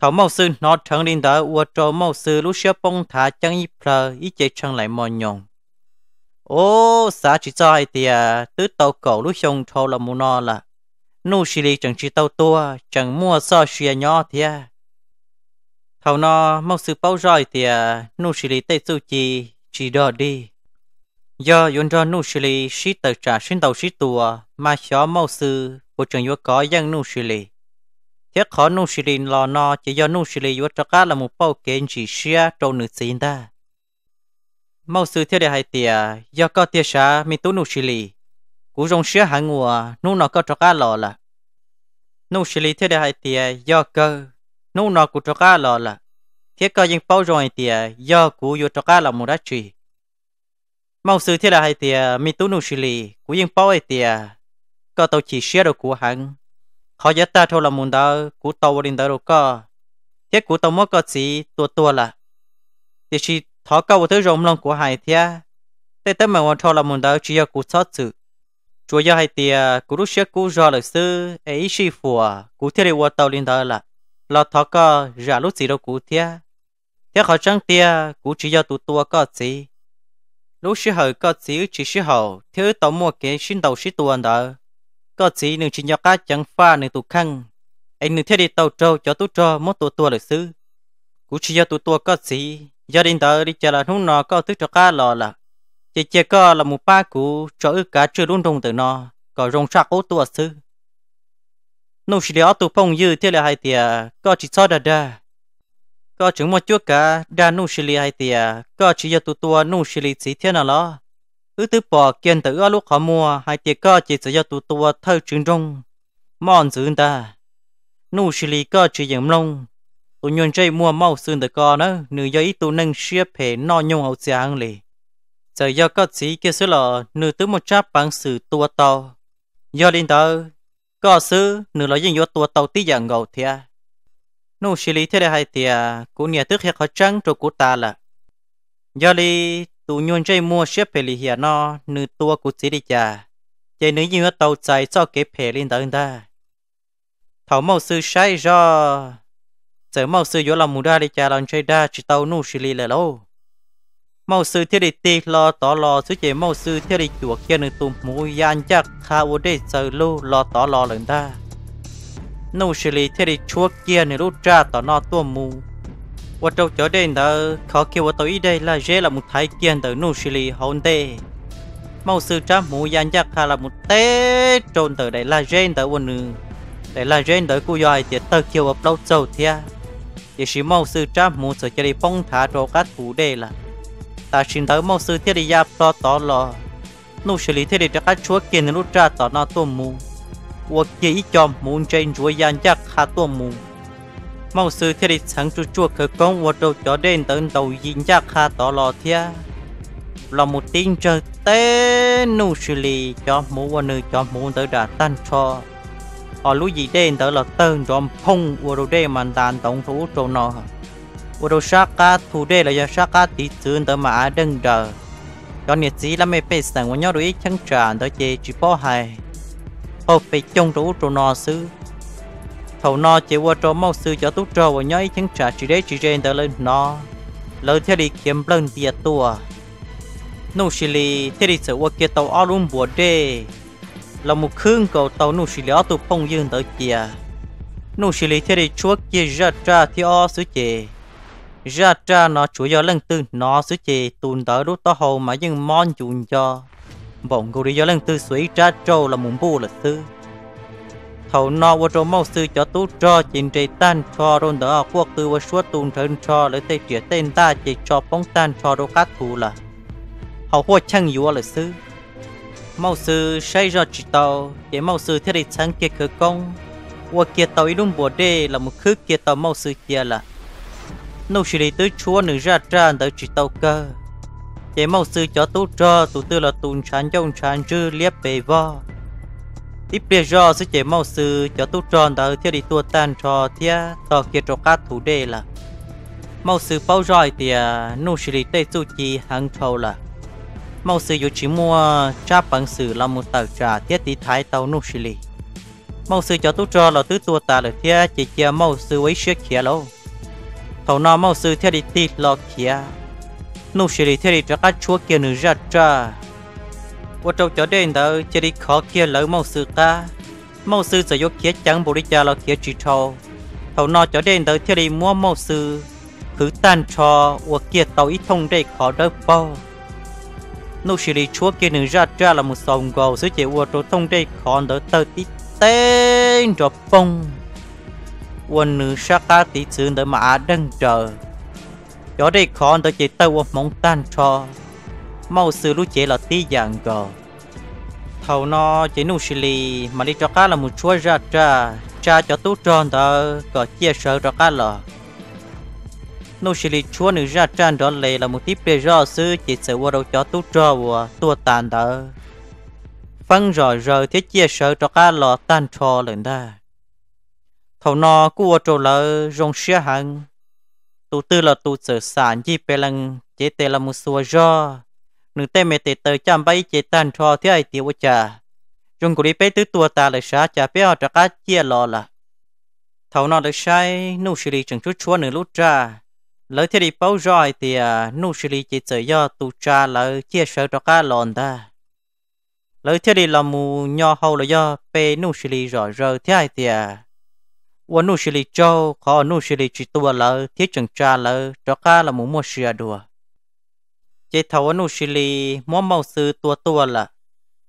thảo mau sư nó chẳng đến đỡ, ua trâu mau sư lúc xưa bông thả chẳng ít phờ ít chế chẳng lại mòn nhồng ô xã chỉ cho hai tìa à, tứ tàu cầu lúc xong thâu là muốn nó là nô xì lì chẳng chỉ tao tua chẳng mua so xìa nhỏ thìa à hầu nó mau sư bao rồi thì à, nô xử lý tây su chi chỉ đó đi do yon cho nô xử lý sĩ tờ trả sinh tàu sĩ tùa à, mà xó mau sư của trường yếu có dân nô xử lý thiết khó nô xử lý lò nọ chỉ do nô xử lý yếu cho cá là một bao kiến chỉ xia trong nữ xin ta mau sư theo đề hai tiề à, do có tiề xá mi tu nô xử lý cú rong xia hàng ngùa nô nọ có cho cá lò là nô xử lý theo đề hai tìa do cơ nô nọ của cho cá lò là thiết cơ dân bao rồi thì do của vô cho cá là một đá trì mau sự thế là hay thì mi tú nô xử lý của dân bao thì cơ tàu chỉ xe được của hắn họ giá ta thôi là muốn đó của tàu đến đó rồi có thiết của tàu mất có gì tua tua là thì chỉ thọ câu thứ rộng lòng của hải thia tê tê mà quan thôi là muốn đó chỉ do của sót sự chúa do hải thia của lúc xưa của do lịch sư ấy sư phù của thiết là qua tàu lên đó là là thọ co giả lúc gì đâu cụ thia thia khó chẳng tia cụ chỉ do tụ tua có gì lúc sĩ hậu có gì chỉ sĩ hậu thiếu tàu mua cái xin đầu sĩ tuần đó có gì nương chỉ do cá chẳng pha nương tụ khăn anh nương theo đi tàu trâu cho tụ trâu mất tụ tua được sử cụ chỉ do tụ tua có gì do đình tớ đi chờ là hôm nọ có thức cho cá lò là chỉ chị co là một ba cụ cho ư cá chưa luôn đồng từ nó có rong sạc ô tua sư nô sĩ đó tụ phong dư thế là hai tia có chỉ cho đà đà có chứng một chút cả đa nô sĩ li hai tia có chỉ cho tụ tua nô sĩ li chỉ thế nào lo ứ tứ bỏ kiên tử ở lúc họ mua hai tia có chỉ cho tụ tua thâu trứng rong mòn dữ ta nô sĩ li có chỉ dừng lông tụ nhon chơi mua mau xương tử co nữa nửa giờ ít tụ nâng xếp phê no nhung hậu giang lì giờ giờ có sĩ kia số là nửa tứ một cháp bằng sự tua to do linh tử có sư nửa lo dân vô tua tàu tí giờ ngầu thia nụ xử lý thế đây hay thia cũng nhà tức hiệp khó trắng cho cụ ta là do li tụ nhuận chơi mua xếp phê lì hiệp nó nửa tua cụ chỉ đi chà chơi nửa dân vô tàu chạy cho kế phê lên tới ta thảo mẫu sư sai do giờ mẫu sư vô làm mù ra đi chà làm chơi đa chỉ tàu nụ xử lý là lâu mẫu sư thiết đi tì lo tỏ lo sư chế mẫu sư thiết đi chuộc kia nương tụm mũ yan chắc khá ô đê sơ lu lo tỏ lo lần ta nô sư lý thiết đi chuộc kia nương lúc ra tỏ nó tua mù và trâu chó đen thờ khó kêu và tối đây là dễ là một thái kiên từ nô sư lý hồn tê mau sư trá mũ yan chắc khá là một tê trôn từ đây là dễ từ quân nương đây là dễ từ cô dòi tiệt tơ kêu và lâu sâu thia chỉ sĩ mẫu sư trá mũ sợ chơi đi phong thả trò cát phủ đê là ta xin tới mong sư thiết đi giáp cho tỏ lò nụ xử lý thiết đi cho các chúa kiên lúc ra tỏ nó tuôn mù ua kia ít cho muốn trên chúa gian chắc khá tuôn mù mong sư thiết đi sáng chúa chúa khởi công ua đầu cho đến tới đầu dính chắc khá tỏ lò thia là một tin trời tế nụ xử lý cho muốn ua nữ cho muốn tới đã tan cho ở lúc gì đến tới là tên cho phong ua đầu đêm mà tàn tổng thủ trâu nó ô đồ sát cá thủ đề là do sát cá tí tướng tới mà đừng đờ cho nhiệt sĩ là mẹ phải sẵn của nhau đuổi chân trả tới chế chỉ bỏ hài ô phải trông rủ trù nọ sư thầu nọ chế qua trò mau sư cho tú trò của nhau chân tràn chỉ để chỉ trên tới lên nọ lời theo đi kiếm lần bia tua nô xì lì theo đi sự qua kia tàu ao luôn bùa đê là một khương cầu tàu nô xì lì ở tụ phong dương tới kia nô xì lì theo đi chúa kia ra ra theo sứ chế ra cha nó chủ do lần tư nó sẽ chỉ tùn tới đối tao hồ mà nhưng mon chùn cho bọn cô do lần tư suy ra trâu là muốn bu là sư thầu nó qua trâu mau sư cho tú cho chính trị tan cho đồn đỡ quốc tư qua suốt tùn thân cho lấy tay chia tên ta chỉ cho bóng tan cho đồ khác thù là hầu quốc chăng yếu là sư mau sư xây ra chỉ tàu để mau sư thiết đi sáng kia khởi công qua kia tàu ý đúng bùa đê là một khứ kia tàu mau sư kia là nô sĩ đi tới chúa nữ ra tràn tới chỉ tàu cơ chế mau sư cho tú cho tú tư là tùn chán trong chán chứ liếp bề vo tiếp bề do sư chế mau sư cho tú tròn tới thiết đi tua tan cho thia tỏ kia cho các thủ đề là mau sư bao rồi thì à, nô sĩ đi tới su chi hàng thầu là mau sư dù chỉ mua cha bằng sử là một tàu trà thiết đi thái tàu nô sĩ đi mau sư cho tú cho là tứ tua ta là thia chỉ chia mau sư ấy sẽ kia lâu thầu nó mau sư theo đi tít lo kia nô xử lý theo đi cho các chúa kia nữ ra tra qua trâu cho đen đó chỉ đi khó kia lỡ mau sư ta mau sư sẽ vô kia chẳng bổ đi cha lo kia chỉ thầu thầu nó cho đen đó theo đi mua mau sư cứ tan cho qua kia tàu ít thông đây khó đỡ bao nô xử lý chúa kia nữ ra tra là một sòng gầu sứ chỉ qua trâu thông đây khó đỡ tơ tít tên rồi bông quân nữ sát cá tí xương tới mà á đăng trời cho đây con tới chỉ tâu quân mong tan cho mau xử lũ chế là tí dạng gờ thầu nó chế nụ xì lì mà đi cho cá là một chuối ra trà cha cho tú tròn tờ có chia sẻ cho cá là nụ xì lì chúa nữ ra trang đó lệ là một tiếp bề rõ sư chỉ sợ qua đâu cho tú trò và tua tàn tờ phân rồi rồi thiết chia sẻ cho cá lò tan trò lên đây thầu nó cua trổ lỡ rong xia hằng tu tư là tu sở sản chi bê lăng chế tê là một số do nửa tê mẹ tê tờ chăm bay chế tan cho thế ai tiêu cha rong của đi bê tứ tua ta là sa cha bê họ trắc cá chia lò là thầu nọ được sai nô xử lý chẳng chút chúa nửa lúc cha lỡ thế đi bao rồi thì nô xử lý chế sở do tu cha lỡ chia sở trả cá lòn ta lỡ thế đi là mù nho hầu là do bê nô xử lý rõ rờ thế ai thì à วันนู้สิลิโจขอนู้สิลิจิตัวเลยที่จังจาเลยจอก้าละมุมัวเชียดัวเจทวันนู้สิลิมัวเมาซื้อตัวตัวละ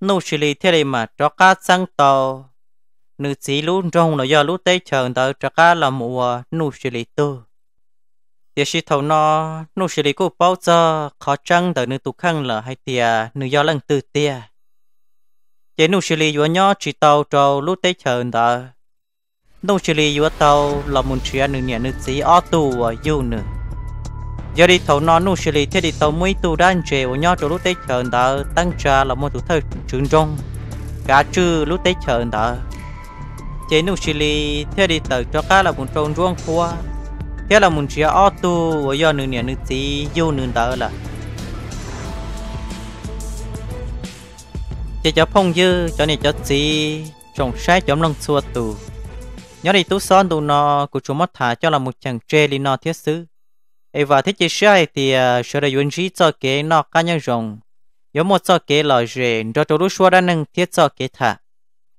นู้สิลิที่ไรมาจอก้าสังโต nữ sĩ lũ trong nó do lũ tây chờ tới cho cá là mùa nụ xử lý tư. Tiếc sĩ thầu nó nụ xử lý cô bao khó chăng tới nữ tụ khăn là hay tia nữ do lần tư tia. Chế nụ xử lý nhỏ chỉ tàu trâu lũ tây chờ tới nông chỉ lì vừa tàu là muốn chuyện nửa nhẹ nửa tí ở tù ở yêu nửa giờ đi tàu nó nông chỉ lì thế đi tàu mới tù đang chè ở nhau chỗ lúc tết chờ đợi tăng trà là một thủ thời trường trung cả chư lúc tết chờ đợi chế nông chỉ lì thế đi tàu cho cá là muốn trồng ruộng khoa thế là muốn chuyện ở tù ở do nửa nhẹ nửa tí yêu nửa đã là chế cho phong dư cho nên cho tí trồng sai chấm lăng xua tù nhớ đi tú son tụ nó của chúng mất thả cho là một chàng tre li nó thiết sứ ấy và thiết chế sai thì à, sửa đời yến trí cho kế nó cá nhân rồng yếu một cho kế là rể cho chỗ lúc xua đã nâng thiết cho kế thả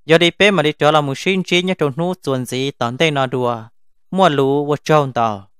giờ đi bé mà đi trở là một sinh trí nhớ trong nút chuẩn gì tận tay nó đùa mua lũ và trông tàu